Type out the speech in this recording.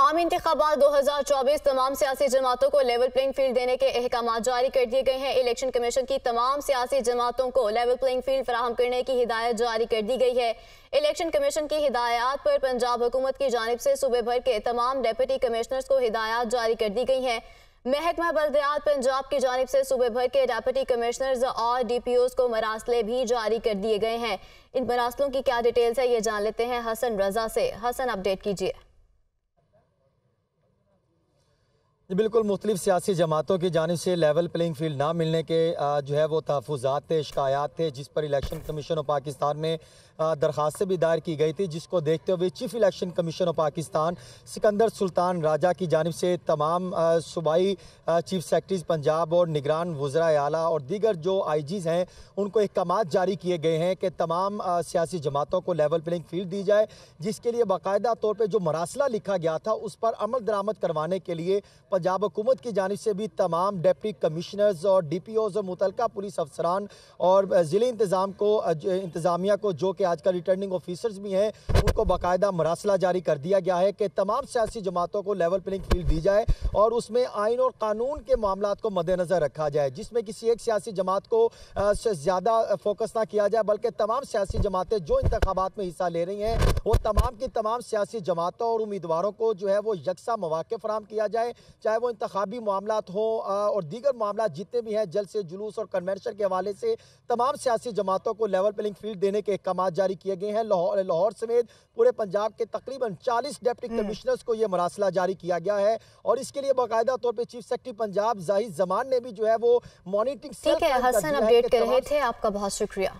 आम इंतबात दो हज़ार चौबीस तमाम सियासी जमातों को लेवल प्लेइंग फील्ड देने के अहकाम जारी कर दिए गए हैं इलेक्शन कमीशन की तमाम सियासी जमातों को लेवल प्लेइंग फील्ड फराहम करने की हिदायत जारी कर दी गई है इलेक्शन कमीशन की हिदायत पर पंजाब हुकूमत की जानब से सूबे भर के तमाम डेप्यूटी कमिश्नर्स को हिदायत जारी कर दी गई हैं महकमा बल्दियात पंजाब की जानब से सूबे भर के डेप्यूटी कमिश्नर्स और डी पी ओज को मरासले भी जारी कर दिए गए हैं इन मरासलों की क्या डिटेल्स है ये जान लेते हैं हसन रजा से हसन अपडेट कीजिए जी बिल्कुल मुख्तलिफ सियासी जमातों की जानब से लेवल प्लेइंग फील्ड ना मिलने के जो है वो तहफात थे शिकायात थे जिस पर इलेक्शन कमीशन ऑफ पाकिस्तान में दरखास्तें भी दायर की गई थी जिसको देखते हुए chief election commission of Pakistan Sikandar Sultan Raja की जानब से तमाम सूबाई चीफ सेक्रटरीज पंजाब और निगरान वज्रा आला और दीगर जो आई जीज़ हैं उनको अहकाम जारी किए गए हैं कि तमाम सियासी जमातों को लेवल प्लेइंग फील्ड दी जाए जिसके लिए बाकायदा तौर पर जो मरासला लिखा गया था उस पर अमल दरामद करवाने के लिए पंजाब हुकूमत की जानब से भी तमाम डिप्टी कमिश्नर्स और डी पी ओज और मुतलका पुलिस अफसरान और ज़िले इंतज़ाम को इंतज़ामिया को जो कि आजकल रिटर्निंग ऑफिसर्स भी हैं उनको बाकायदा मरासला जारी कर दिया गया है कि तमाम सियासी जमातों को लेवल प्लेंग फील्ड दी जाए और उसमें आइन और कानून के मामला को मद्देनज़र रखा जाए जिसमें किसी एक सियासी जमात को ज़्यादा फोकस ना किया जाए बल्कि तमाम सियासी जमातें जो इंतबात में हिस्सा ले रही हैं वो तमाम की तमाम सियासी जमातों और उम्मीदवारों को जो है वो यकसा मौाक़ फ्राहम किया जाए चाहे चाहे वो इंतबी मामला हों और दीगर मामला जितने भी हैं जल से जुलूस और कन्वेंशन के हवाले से तमाम सियासी जमातों को लेवल प्लेंग फील्ड देने के अहकाम जारी किए गए हैं लाहौर लाहौर समेत पूरे पंजाब के तकरीबन चालीस डेप्टी हम्म। कमिश्नर्स को यह मरासला जारी किया गया है और इसके लिए बाकायदा तौर पर चीफ सेक्रेटरी पंजाब जाहिद जमान ने भी जो है वो मॉनिटरिंग ठीक है हसन अपडेट कर रहे थे आपका बहुत शुक्रिया